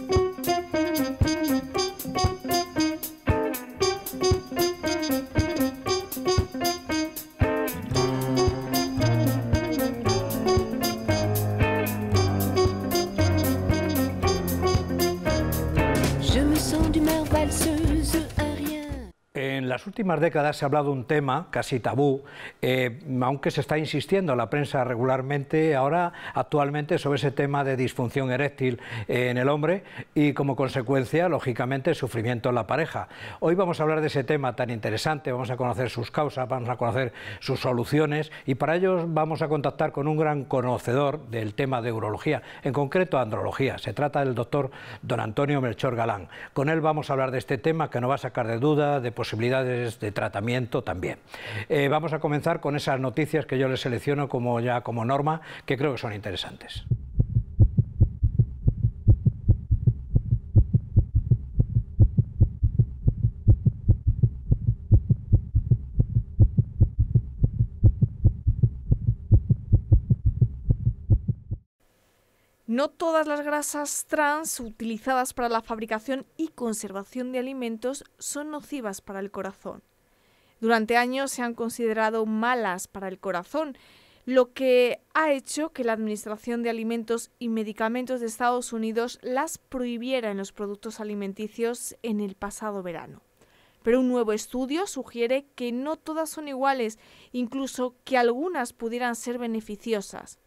Bye. últimas décadas se ha hablado un tema casi tabú, eh, aunque se está insistiendo la prensa regularmente ahora, actualmente, sobre ese tema de disfunción eréctil eh, en el hombre y como consecuencia, lógicamente, sufrimiento en la pareja. Hoy vamos a hablar de ese tema tan interesante, vamos a conocer sus causas, vamos a conocer sus soluciones y para ello vamos a contactar con un gran conocedor del tema de urología, en concreto andrología. Se trata del doctor don Antonio Melchor Galán. Con él vamos a hablar de este tema que no va a sacar de duda, de posibilidades de de tratamiento también. Eh, vamos a comenzar con esas noticias que yo les selecciono como ya como norma, que creo que son interesantes. No todas las grasas trans utilizadas para la fabricación y conservación de alimentos son nocivas para el corazón. Durante años se han considerado malas para el corazón, lo que ha hecho que la Administración de Alimentos y Medicamentos de Estados Unidos las prohibiera en los productos alimenticios en el pasado verano. Pero un nuevo estudio sugiere que no todas son iguales, incluso que algunas pudieran ser beneficiosas.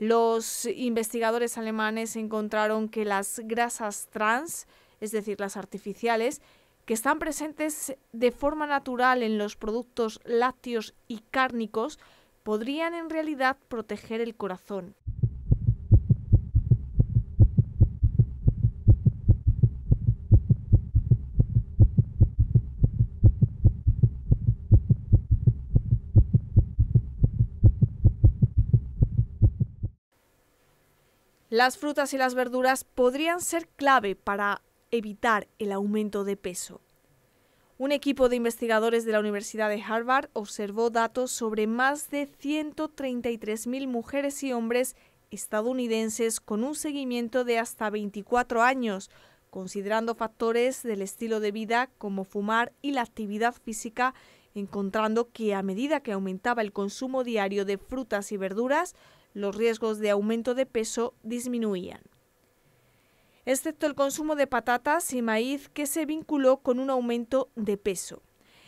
Los investigadores alemanes encontraron que las grasas trans, es decir, las artificiales, que están presentes de forma natural en los productos lácteos y cárnicos, podrían en realidad proteger el corazón. Las frutas y las verduras podrían ser clave para evitar el aumento de peso. Un equipo de investigadores de la Universidad de Harvard observó datos sobre más de 133.000 mujeres y hombres estadounidenses con un seguimiento de hasta 24 años, considerando factores del estilo de vida como fumar y la actividad física, encontrando que a medida que aumentaba el consumo diario de frutas y verduras, los riesgos de aumento de peso disminuían. Excepto el consumo de patatas y maíz que se vinculó con un aumento de peso.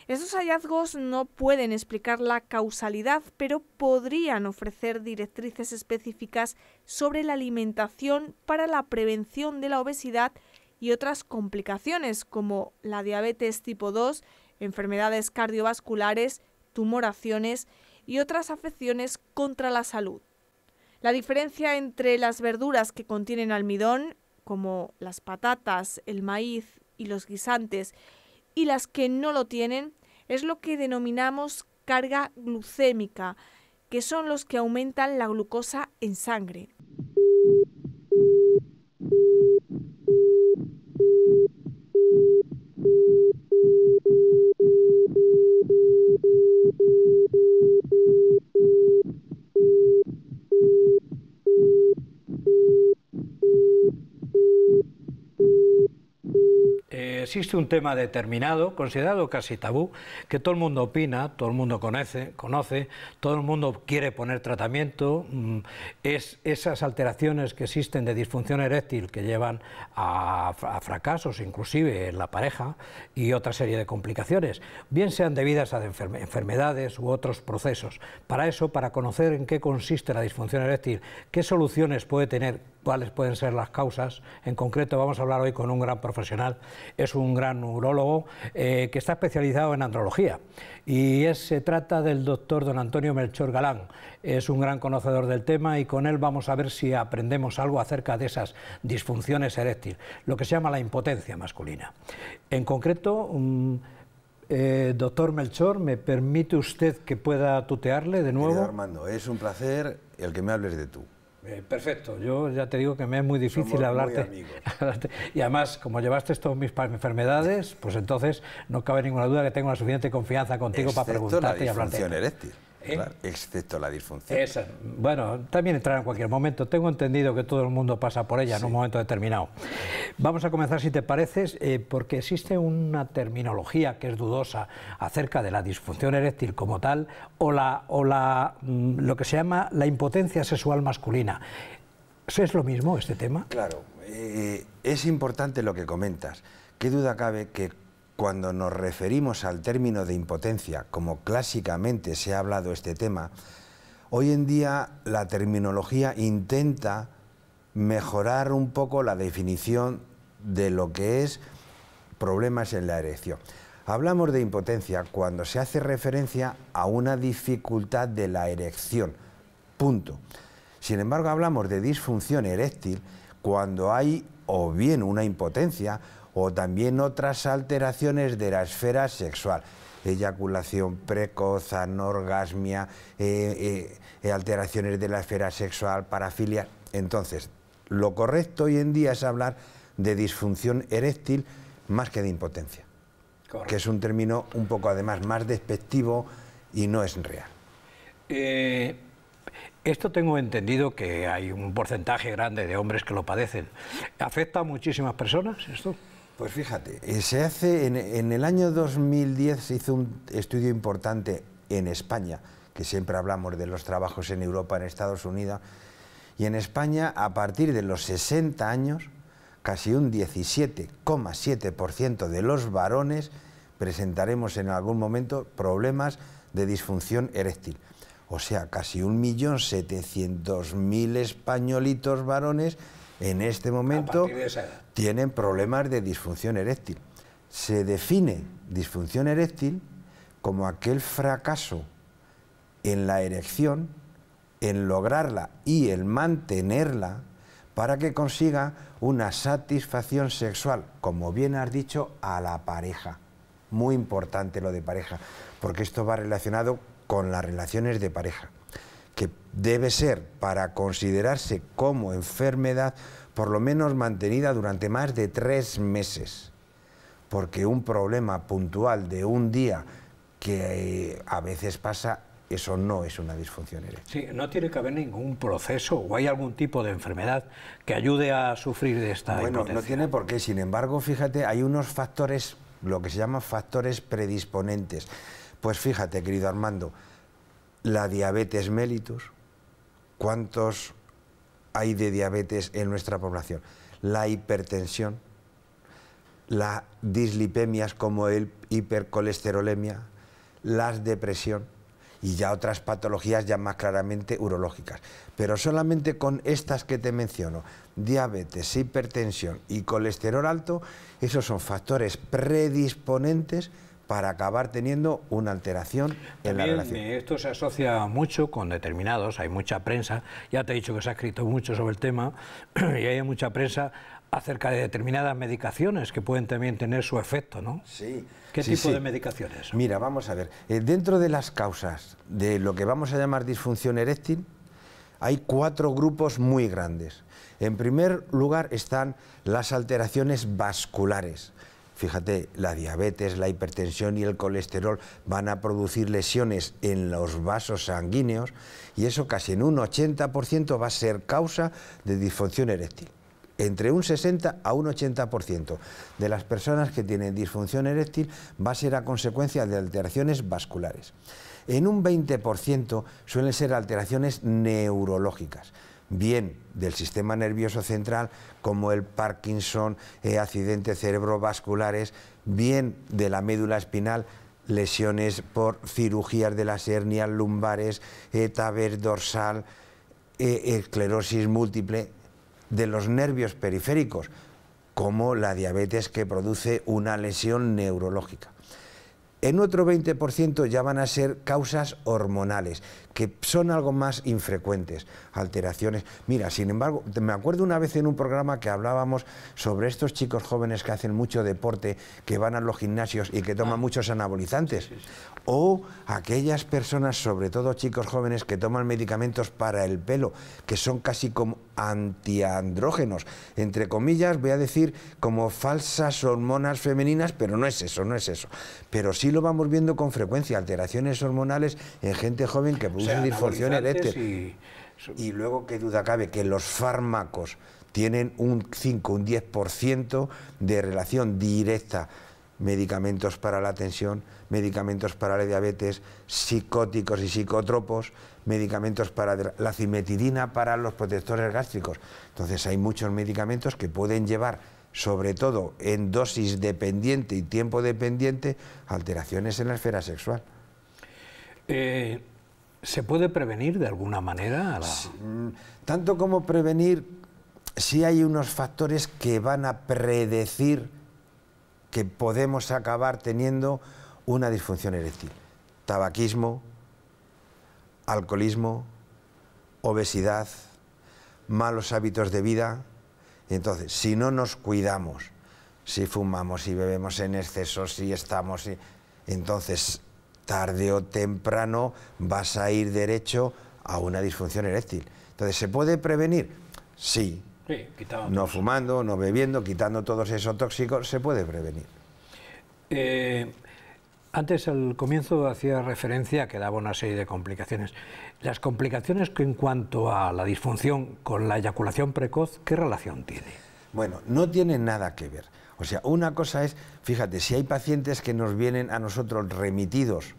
Estos hallazgos no pueden explicar la causalidad, pero podrían ofrecer directrices específicas sobre la alimentación para la prevención de la obesidad y otras complicaciones como la diabetes tipo 2, enfermedades cardiovasculares, tumoraciones y otras afecciones contra la salud. La diferencia entre las verduras que contienen almidón, como las patatas, el maíz y los guisantes, y las que no lo tienen, es lo que denominamos carga glucémica, que son los que aumentan la glucosa en sangre. existe un tema determinado, considerado casi tabú, que todo el mundo opina, todo el mundo conoce, conoce todo el mundo quiere poner tratamiento, mm, es, esas alteraciones que existen de disfunción eréctil que llevan a, a fracasos inclusive en la pareja y otra serie de complicaciones, bien sean debidas a enfermedades u otros procesos. Para eso, para conocer en qué consiste la disfunción eréctil, qué soluciones puede tener cuáles pueden ser las causas. En concreto vamos a hablar hoy con un gran profesional, es un gran neurólogo eh, que está especializado en andrología y es, se trata del doctor don Antonio Melchor Galán. Es un gran conocedor del tema y con él vamos a ver si aprendemos algo acerca de esas disfunciones eréctiles, lo que se llama la impotencia masculina. En concreto... Mm, eh, doctor Melchor, ¿me permite usted que pueda tutearle de nuevo? Armando, es un placer el que me hables de tú. Eh, perfecto, yo ya te digo que me es muy difícil hablarte, Y además, como llevaste todas mis enfermedades, pues entonces no cabe ninguna duda que tengo la suficiente confianza contigo para preguntarte y hablarte. ¿Eh? excepto la disfunción. bueno, también entrará en cualquier momento. Tengo entendido que todo el mundo pasa por ella en un momento determinado. Vamos a comenzar, si te pareces, eh, porque existe una terminología que es dudosa acerca de la disfunción eréctil como tal o, la, o la, mm, lo que se llama la impotencia sexual masculina. ¿Es lo mismo este tema? Claro, eh, es importante lo que comentas. ¿Qué duda cabe que cuando nos referimos al término de impotencia, como clásicamente se ha hablado este tema, hoy en día la terminología intenta mejorar un poco la definición de lo que es problemas en la erección. Hablamos de impotencia cuando se hace referencia a una dificultad de la erección. Punto. Sin embargo, hablamos de disfunción eréctil cuando hay o bien una impotencia o también otras alteraciones de la esfera sexual eyaculación precoz, anorgasmia, eh, eh, eh, alteraciones de la esfera sexual, parafilia. Entonces, lo correcto hoy en día es hablar de disfunción eréctil más que de impotencia, que es un término un poco además más despectivo y no es real. esto tengo entendido que hay un porcentaje grande de hombres que lo padecen. ¿Afecta a muchísimas personas esto? Pues fíjate, eh, se hace en, el año 2010 se hizo un estudio importante en España, que siempre hablamos de los trabajos en Europa, en Estados Unidos, y en España a partir de los 60 años, casi un 17,7% de los varones presentaremos en algún momento problemas de disfunción eréctil. O sea, casi 1.700.000 españolitos varones en este momento tienen problemas de disfunción eréctil. Se define disfunción eréctil como aquel fracaso en la erección, en lograrla y en mantenerla para que consiga una satisfacción sexual, como bien has dicho, a la pareja. Muy importante lo de pareja, porque esto va relacionado con las relaciones de pareja debe ser, para considerarse como enfermedad, por lo menos mantenida durante más de tres meses, porque un problema puntual de un día que eh, a veces pasa, eso no es una disfunción eréctil. Sí, no tiene que haber ningún proceso o hay algún tipo de enfermedad que ayude a sufrir de esta Bueno, no tiene por qué, sin embargo, fíjate, hay unos factores, lo que se llama factores predisponentes. Pues fíjate, querido Armando, la diabetes mellitus, ¿Cuántos hay de diabetes en nuestra población? La hipertensión, las dislipemias como el hipercolesterolemia, las depresión y ya otras patologías ya más claramente urológicas. Pero solamente con estas que te menciono, diabetes, hipertensión y colesterol alto, esos son factores predisponentes para acabar teniendo una alteración en la relación. Eh, esto se asocia mucho con determinados, hay mucha prensa, ya te he dicho que se ha escrito mucho sobre el tema, y hay mucha prensa acerca de determinadas medicaciones que pueden también tener su efecto, ¿no? Sí. ¿Qué tipo de medicaciones? Mira, vamos a ver, eh, dentro de las causas de lo que vamos a llamar disfunción eréctil, hay cuatro grupos muy grandes. En primer lugar están las alteraciones vasculares. Fíjate, la diabetes, la hipertensión y el colesterol van a producir lesiones en los vasos sanguíneos y eso casi en un 80% va a ser causa de disfunción eréctil entre un 60 a un 80% de las personas que tienen disfunción eréctil va a ser a consecuencia de alteraciones vasculares. En un 20% suelen ser alteraciones neurológicas bien del sistema nervioso central, como el Parkinson, eh, accidentes cerebrovasculares, bien de la médula espinal, lesiones por cirugías de las hernias lumbares, eh, taber dorsal, eh, esclerosis múltiple, de los nervios periféricos, como la diabetes que produce una lesión neurológica. En otro 20% ya van a ser causas hormonales, que son algo más infrecuentes, alteraciones. Mira, sin embargo, me acuerdo una vez en un programa que hablábamos sobre estos chicos jóvenes que hacen mucho deporte, que van a los gimnasios y que toman ah. muchos anabolizantes. O aquellas personas, sobre todo chicos jóvenes, que toman medicamentos para el pelo, que son casi como antiandrógenos. Entre comillas, voy a decir como falsas hormonas femeninas, pero no es eso, no es eso. Pero sí lo vamos viendo con frecuencia, alteraciones hormonales en gente joven que producen disfunción Y... y luego, qué duda cabe, que los fármacos tienen un 5, un 10% de relación directa medicamentos para la tensión, medicamentos para la diabetes, psicóticos y psicotropos, medicamentos para la cimetidina para los protectores gástricos. Entonces hay muchos medicamentos que pueden llevar, sobre todo en dosis dependiente y tiempo dependiente, alteraciones en la esfera sexual. Eh, ¿Se puede prevenir de alguna manera? Mm, tanto como prevenir, si hay unos factores que van a predecir que podemos acabar teniendo una disfunción eréctil. Tabaquismo, alcoholismo, obesidad, malos hábitos de vida. Entonces, si no nos cuidamos, si fumamos, si bebemos en exceso, si estamos, entonces tarde o temprano vas a ir derecho a una disfunción eréctil. Entonces, ¿se puede prevenir? Sí, no fumando, no bebiendo, quitando todos esos tóxicos, se puede prevenir. Eh, antes, al comienzo, hacía referencia que daba una serie de complicaciones. Las complicaciones que en cuanto a la disfunción con la eyaculación precoz, ¿qué relación tiene? Bueno, no tiene nada que ver. O sea, una cosa es, fíjate, si hay pacientes que nos vienen a nosotros remitidos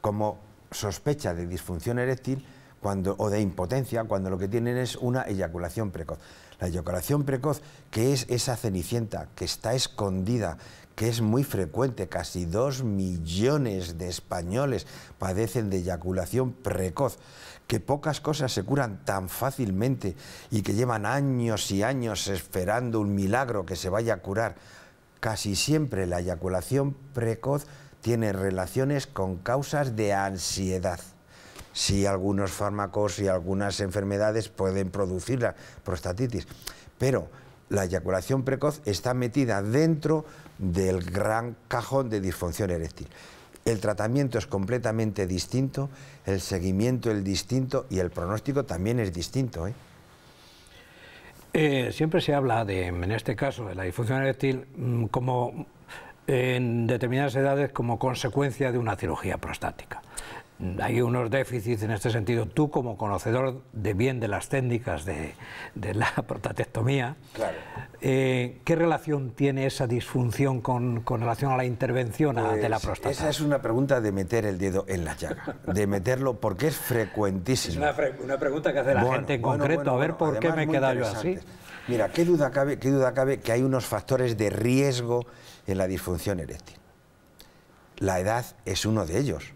como sospecha de disfunción eréctil cuando, o de impotencia, cuando lo que tienen es una eyaculación precoz. La eyaculación precoz, que es esa cenicienta que está escondida, que es muy frecuente, casi dos millones de españoles padecen de eyaculación precoz, que pocas cosas se curan tan fácilmente y que llevan años y años esperando un milagro que se vaya a curar. Casi siempre la eyaculación precoz tiene relaciones con causas de ansiedad si algunos fármacos y algunas enfermedades pueden producir la prostatitis. Pero la eyaculación precoz está metida dentro del gran cajón de disfunción eréctil. El tratamiento es completamente distinto, el seguimiento es distinto y el pronóstico también es distinto. ¿eh? Eh, siempre se habla de, en este caso, de la disfunción eréctil mm, como eh, en determinadas edades como consecuencia de una cirugía prostática hay unos déficits en este sentido. Tú, como conocedor de bien de las técnicas de, la protatectomía, eh, ¿qué relación tiene esa disfunción con, relación a la intervención de la pues, próstata? Esa es una pregunta de meter el dedo en la llaga, de meterlo porque es frecuentísimo. Es una, pregunta que hace la gente en concreto, a ver por qué me he quedado yo así. Mira, ¿qué duda, cabe, ¿qué duda cabe que hay unos factores de riesgo en la disfunción eréctil? La edad es uno de ellos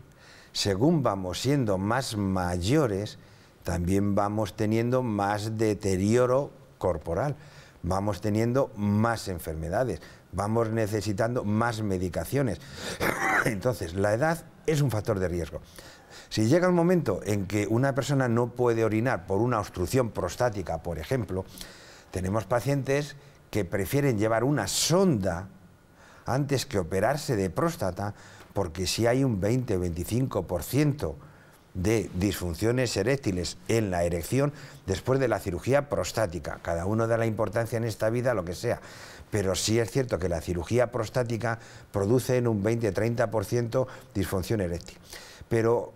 según vamos siendo más mayores, también vamos teniendo más deterioro corporal, vamos teniendo más enfermedades, vamos necesitando más medicaciones. Entonces, la edad es un factor de riesgo. Si llega el momento en que una persona no puede orinar por una obstrucción prostática, por ejemplo, tenemos pacientes que prefieren llevar una sonda antes que operarse de próstata porque si hay un 20-25% de disfunciones eréctiles en la erección después de la cirugía prostática. Cada uno da la importancia en esta vida lo que sea, pero sí es cierto que la cirugía prostática produce en un 20-30% disfunción eréctil. Pero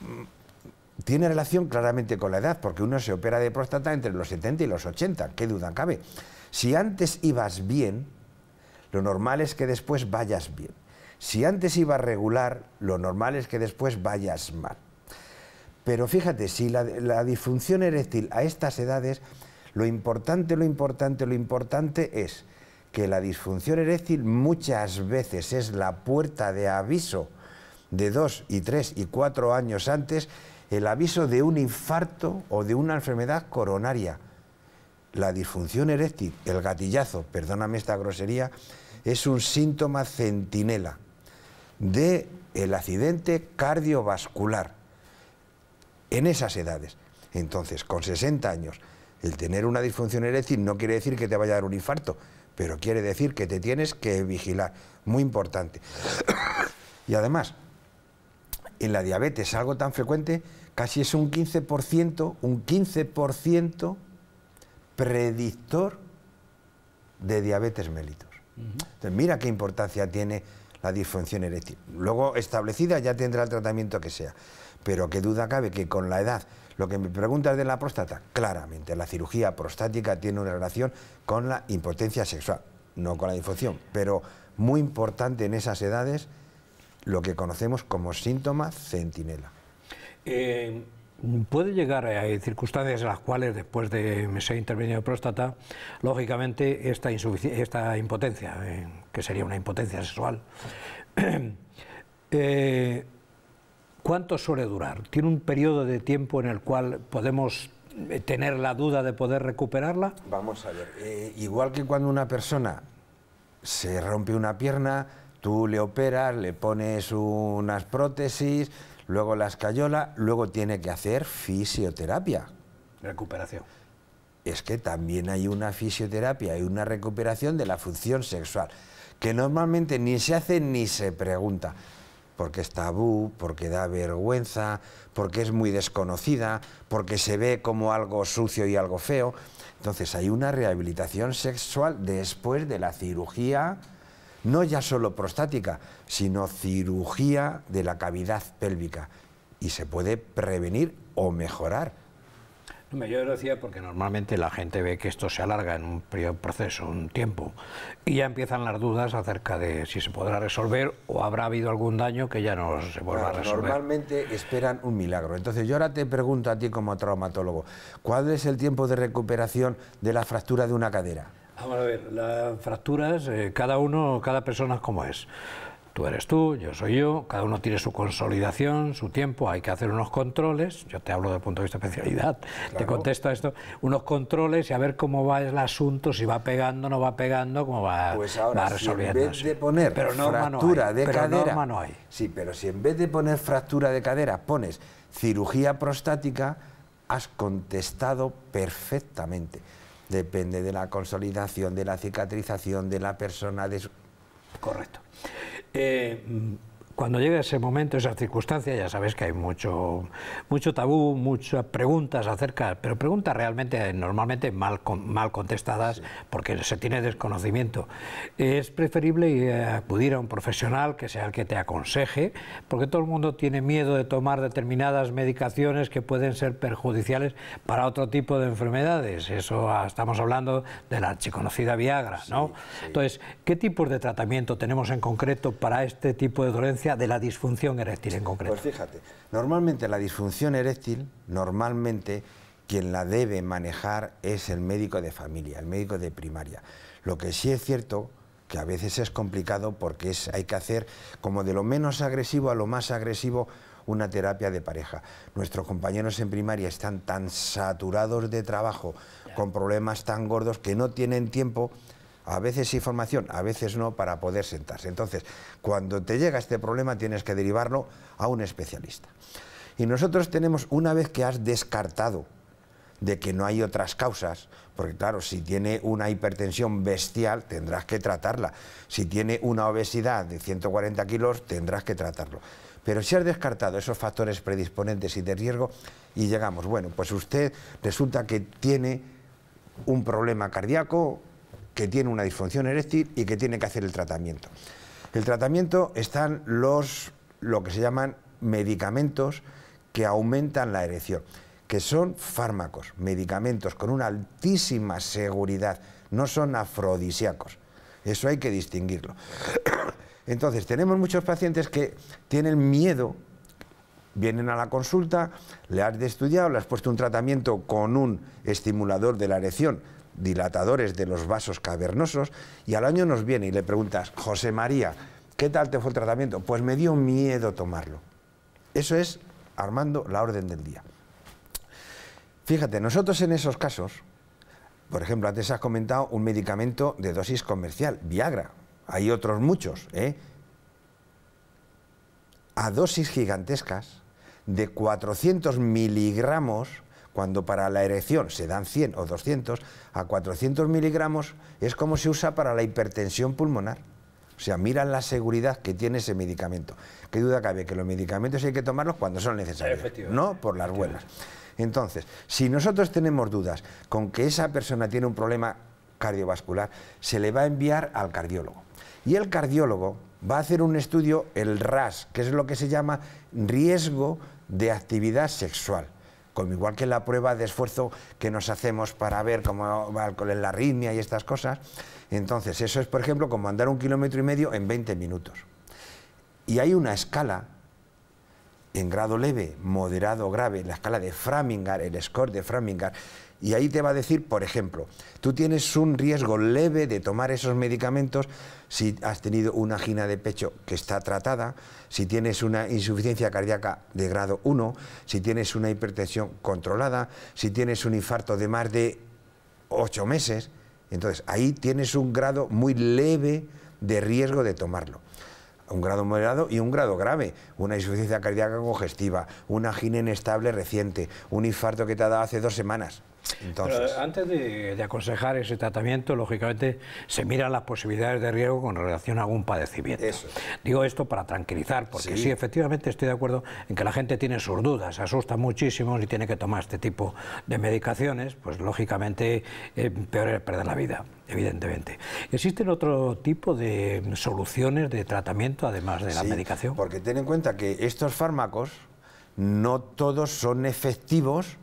mm, tiene relación claramente con la edad, porque uno se opera de próstata entre los 70 y los 80, qué duda cabe. Si antes ibas bien, lo normal es que después vayas bien. Si antes a regular, lo normal es que después vayas mal. Pero fíjate, si la, la disfunción eréctil a estas edades, lo importante, lo importante, lo importante es que la disfunción eréctil muchas veces es la puerta de aviso de dos y tres y cuatro años antes, el aviso de un infarto o de una enfermedad coronaria. La disfunción eréctil, el gatillazo, perdóname esta grosería, es un síntoma centinela del el accidente cardiovascular en esas edades. Entonces, con 60 años, el tener una disfunción eréctil no quiere decir que te vaya a dar un infarto, pero quiere decir que te tienes que vigilar, muy importante. y además, en la diabetes algo tan frecuente, casi es un 15%, un 15% predictor de diabetes mellitus. Entonces, mira qué importancia tiene la disfunción eréctil. Luego establecida ya tendrá el tratamiento que sea. Pero qué duda cabe que con la edad, lo que me preguntas de la próstata, claramente la cirugía prostática tiene una relación con la impotencia sexual, no con la disfunción, pero muy importante en esas edades lo que conocemos como síntoma centinela. Eh, Puede llegar a circunstancias en las cuales, después de ser intervenido de próstata, lógicamente esta, esta impotencia, eh, que sería una impotencia sexual, eh, ¿cuánto suele durar? ¿Tiene un periodo de tiempo en el cual podemos eh, tener la duda de poder recuperarla? Vamos a ver, igual que cuando una persona se rompe una pierna, tú le operas, le pones unas prótesis, luego la escayola, luego tiene que hacer fisioterapia. Recuperación. Es que también hay una fisioterapia y una recuperación de la función sexual, que normalmente ni se hace ni se pregunta, porque es tabú, porque da vergüenza, porque es muy desconocida, porque se ve como algo sucio y algo feo. Entonces hay una rehabilitación sexual después de la cirugía no ya solo prostática, sino cirugía de la cavidad pélvica. Y se puede prevenir o mejorar. yo decía porque normalmente la gente ve que esto se alarga en un proceso, un tiempo, y ya empiezan las dudas acerca de si se podrá resolver o habrá habido algún daño que ya no se vuelva a resolver. Normalmente esperan un milagro. Entonces yo ahora te pregunto a ti como traumatólogo, ¿cuál es el tiempo de recuperación de la fractura de una cadera? Vamos a ver, las fracturas, eh, cada uno, cada persona es como es. Tú eres tú, yo soy yo, cada uno tiene su consolidación, su tiempo, hay que hacer unos controles, yo te hablo desde el punto de vista de especialidad, te contesto a esto, unos controles y a ver cómo va el asunto, si va pegando, no va pegando, cómo va, pues ahora, en vez de poner pero fractura de cadera, no hay. sí, pero si en vez de poner fractura de cadera pones cirugía prostática, has contestado perfectamente. Depende de la consolidación, de la cicatrización de la persona. De Correcto. Eh, cuando llegue ese momento, esa circunstancia, ya sabes que hay mucho, mucho tabú, muchas preguntas acerca, pero preguntas realmente normalmente mal, mal contestadas porque se tiene desconocimiento. Es preferible acudir a un profesional que sea el que te aconseje, porque todo el mundo tiene miedo de tomar determinadas medicaciones que pueden ser perjudiciales para otro tipo de enfermedades. Eso ah, estamos hablando de la archiconocida Viagra, ¿no? Entonces, ¿qué tipos de tratamiento tenemos en concreto para este tipo de dolencia? de la disfunción eréctil en concreto. Pues fíjate, normalmente la disfunción eréctil, normalmente quien la debe manejar es el médico de familia, el médico de primaria. Lo que sí es cierto que a veces es complicado porque es, hay que hacer como de lo menos agresivo a lo más agresivo una terapia de pareja. Nuestros compañeros en primaria están tan saturados de trabajo, con problemas tan gordos que no tienen tiempo a veces información, a veces no, para poder sentarse. Entonces, cuando te llega este problema tienes que derivarlo a un especialista. Y nosotros tenemos, una vez que has descartado de que no hay otras causas, porque claro, si tiene una hipertensión bestial, tendrás que tratarla. Si tiene una obesidad de 140 kilos, tendrás que tratarlo. Pero si has descartado esos factores predisponentes y de riesgo y llegamos, bueno, pues usted resulta que tiene un problema cardíaco, que tiene una disfunción eréctil y que tiene que hacer el tratamiento. El tratamiento están los, lo que se llaman medicamentos que aumentan la erección, que son fármacos, medicamentos con una altísima seguridad, no son afrodisíacos. Eso hay que distinguirlo. Entonces, tenemos muchos pacientes que tienen miedo, vienen a la consulta, le has estudiado, le has puesto un tratamiento con un estimulador de la erección dilatadores de los vasos cavernosos, y al año nos viene y le preguntas, José María, ¿qué tal te fue el tratamiento? Pues me dio miedo tomarlo. Eso es, Armando, la orden del día. Fíjate, nosotros en esos casos, por ejemplo, antes has comentado un medicamento de dosis comercial, Viagra, hay otros muchos, ¿eh? a dosis gigantescas de 400 miligramos cuando para la erección se dan 100 o 200, a 400 miligramos es como se usa para la hipertensión pulmonar. O sea, miran la seguridad que tiene ese medicamento. ¿Qué duda cabe? Que los medicamentos hay que tomarlos cuando son necesarios, no por las buenas. Entonces, si nosotros tenemos dudas con que esa persona tiene un problema cardiovascular, se le va a enviar al cardiólogo. Y el cardiólogo va a hacer un estudio, el RAS, que es lo que se llama riesgo de actividad sexual como igual que la prueba de esfuerzo que nos hacemos para ver cómo va la arritmia y estas cosas. Entonces, eso es, por ejemplo, como andar un kilómetro y medio en 20 minutos. Y hay una escala en grado leve, moderado, grave, la escala de Framingar, el score de Framingar, y ahí te va a decir, por ejemplo, tú tienes un riesgo leve de tomar esos medicamentos si has tenido una gina de pecho que está tratada, si tienes una insuficiencia cardíaca de grado 1, si tienes una hipertensión controlada, si tienes un infarto de más de 8 meses. Entonces, ahí tienes un grado muy leve de riesgo de tomarlo un grado moderado y un grado grave, una insuficiencia cardíaca congestiva, una gina inestable reciente, un infarto que te ha dado hace dos semanas. Eh, antes de, aconsejar ese tratamiento, lógicamente se miran las posibilidades de riesgo con relación a algún padecimiento. Digo esto para tranquilizar, porque sí. efectivamente estoy de acuerdo en que la gente tiene sus dudas, se asusta muchísimo y tiene que tomar este tipo de medicaciones, pues lógicamente eh, peor es perder la vida evidentemente. ¿Existen otro tipo de soluciones de tratamiento además de la medicación? Porque ten en cuenta que estos fármacos no todos son efectivos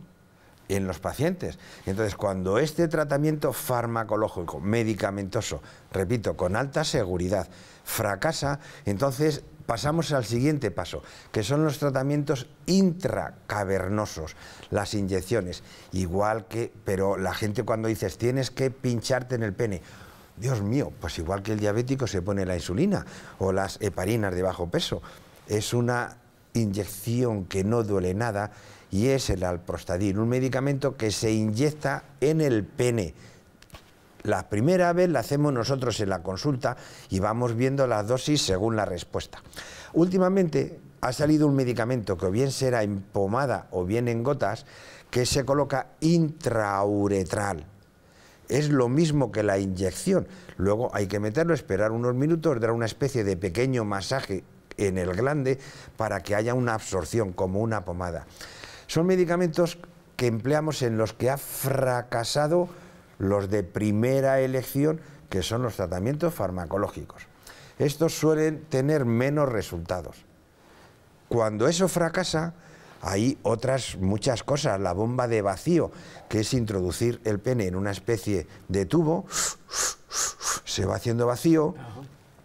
en los pacientes. Entonces, cuando este tratamiento farmacológico, medicamentoso, repito, con alta seguridad, fracasa, entonces pasamos al siguiente paso, que son los tratamientos intracavernosos, las inyecciones. Igual que, pero la gente cuando dices tienes que pincharte en el pene, Dios mío, pues igual que el diabético se pone la insulina o las heparinas de bajo peso. Es una inyección que no duele nada y es el alprostadil, un medicamento que se inyecta en el pene. La primera vez la hacemos nosotros en la consulta y vamos viendo las dosis según la respuesta. Últimamente ha salido un medicamento que o bien será en pomada o bien en gotas que se coloca intrauretral. Es lo mismo que la inyección. Luego hay que meterlo, esperar unos minutos, dar una especie de pequeño masaje en el glande para que haya una absorción como una pomada. Son medicamentos que empleamos en los que ha fracasado los de primera elección, que son los tratamientos farmacológicos. Estos suelen tener menos resultados. Cuando eso fracasa, hay otras muchas cosas. La bomba de vacío, que es introducir el pene en una especie de tubo, se va haciendo vacío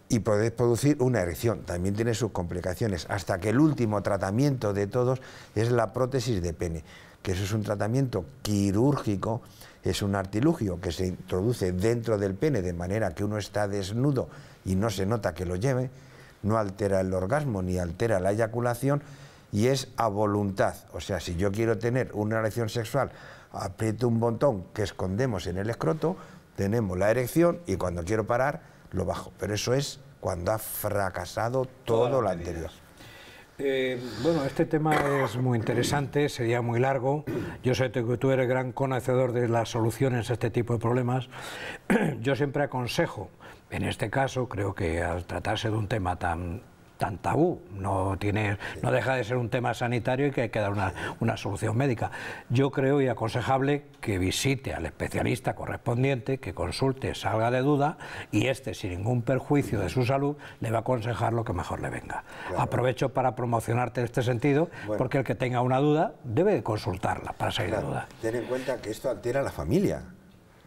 y podéis producir una erección. También tiene sus complicaciones, hasta que el último tratamiento de todos es la prótesis de pene, que eso es un tratamiento quirúrgico, es un artilugio que se introduce dentro del pene de manera que uno está desnudo y no se nota que lo lleve, no altera el orgasmo ni altera la eyaculación y es a voluntad. O sea, si yo quiero tener una erección sexual, aprieto un botón que escondemos en el escroto, tenemos la erección y cuando quiero parar, lo bajo. Pero eso es cuando ha fracasado todo lo anterior. Eh, bueno, este tema es muy interesante, sería muy largo. Yo sé que tú eres gran conocedor de las soluciones a este tipo de problemas. Yo siempre aconsejo, en este caso, creo que al tratarse de un tema tan tan tabú. No, tiene, no deja de ser un tema sanitario y que hay que dar una, solución médica. Yo creo y aconsejable que visite al especialista correspondiente, que consulte, salga de duda y este, sin ningún perjuicio de su salud, le va a aconsejar lo que mejor le venga. Aprovecho para promocionarte en este sentido, porque el que tenga una duda debe consultarla para salir de duda. Ten en cuenta que esto altera a la familia.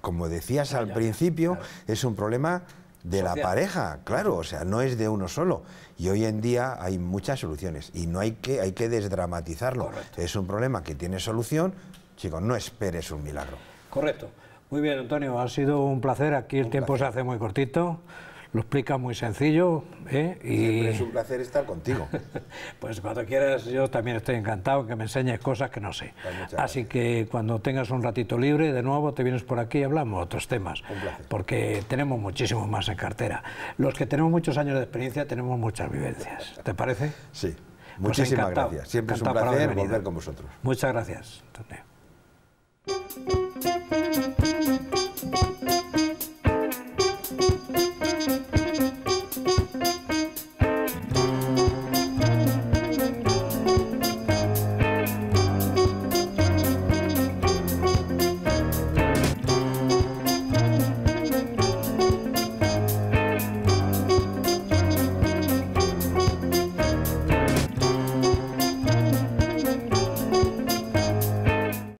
Como decías ah, al principio, es un problema de la pareja, claro, o sea, no es de uno solo. Y hoy en día hay muchas soluciones y no hay que, hay que desdramatizarlo. Es un problema que tiene solución, chicos, no esperes un milagro. Correcto. Muy bien, Antonio, ha sido un placer. Aquí el tiempo se hace muy cortito lo explica muy sencillo. ¿eh? Y... es un placer estar contigo. pues cuando quieras, yo también estoy encantado que me enseñes cosas que no sé. Pues Así que cuando tengas un ratito libre, de nuevo te vienes por aquí y hablamos otros temas, porque tenemos muchísimo más en cartera. Los que tenemos muchos años de experiencia tenemos muchas vivencias. ¿Te parece? Sí. Pues Muchísimas gracias. Siempre es un placer volver con vosotros. Muchas gracias.